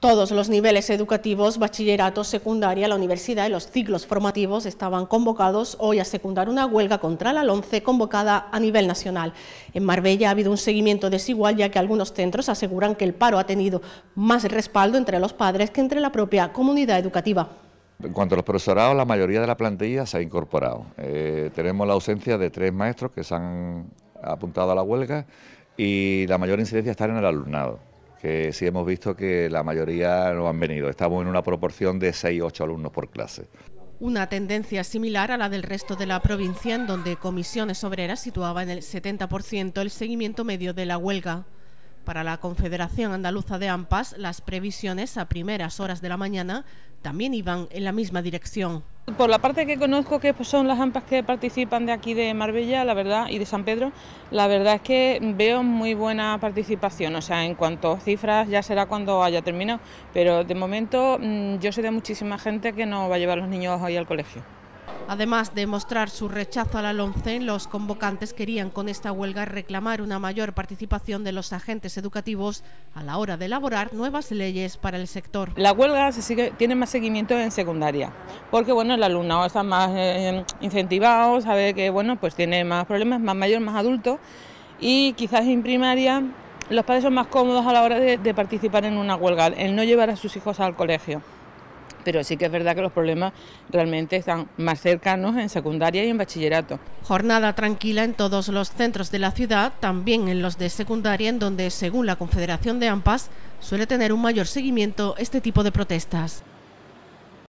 Todos los niveles educativos, bachillerato, secundaria, la universidad y los ciclos formativos estaban convocados hoy a secundar una huelga contra la LONCE convocada a nivel nacional. En Marbella ha habido un seguimiento desigual ya que algunos centros aseguran que el paro ha tenido más respaldo entre los padres que entre la propia comunidad educativa. En cuanto a los profesorados, la mayoría de la plantilla se ha incorporado. Eh, tenemos la ausencia de tres maestros que se han apuntado a la huelga y la mayor incidencia está en el alumnado que sí hemos visto que la mayoría no han venido. Estamos en una proporción de 6-8 alumnos por clase. Una tendencia similar a la del resto de la provincia, en donde comisiones obreras situaba en el 70% el seguimiento medio de la huelga. Para la Confederación Andaluza de AMPAS, las previsiones a primeras horas de la mañana también iban en la misma dirección. Por la parte que conozco, que pues son las AMPAs que participan de aquí de Marbella, la verdad, y de San Pedro, la verdad es que veo muy buena participación. O sea, en cuanto a cifras, ya será cuando haya terminado. Pero de momento, mm, yo sé de muchísima gente que no va a llevar los niños hoy al colegio. Además de mostrar su rechazo a la LOMCE, los convocantes querían con esta huelga reclamar una mayor participación de los agentes educativos a la hora de elaborar nuevas leyes para el sector. La huelga tiene más seguimiento en secundaria, porque bueno, el alumnado está más eh, incentivado, sabe que bueno, pues tiene más problemas, más mayor, más adulto, y quizás en primaria los padres son más cómodos a la hora de, de participar en una huelga, el no llevar a sus hijos al colegio pero sí que es verdad que los problemas realmente están más cercanos en secundaria y en bachillerato. Jornada tranquila en todos los centros de la ciudad, también en los de secundaria, en donde, según la Confederación de AMPAS, suele tener un mayor seguimiento este tipo de protestas.